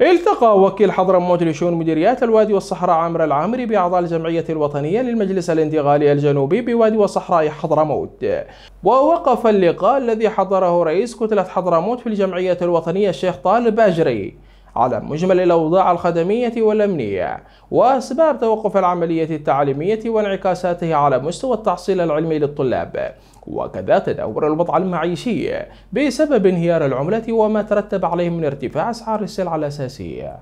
التقى وكيل حضرموت لشؤون مديريات الوادي والصحراء عامر العامري بأعضاء الجمعية الوطنية للمجلس الانتقالي الجنوبي بوادي وصحراء حضرموت ووقف اللقاء الذي حضره رئيس كتلة حضرموت في الجمعية الوطنية الشيخ طالب أجري على مجمل الأوضاع الخدمية والأمنية وأسباب توقف العملية التعليمية وانعكاساته على مستوى التحصيل العلمي للطلاب وكذا تدهور الوضع المعيشي بسبب انهيار العملة وما ترتب عليه من ارتفاع أسعار السلع الأساسية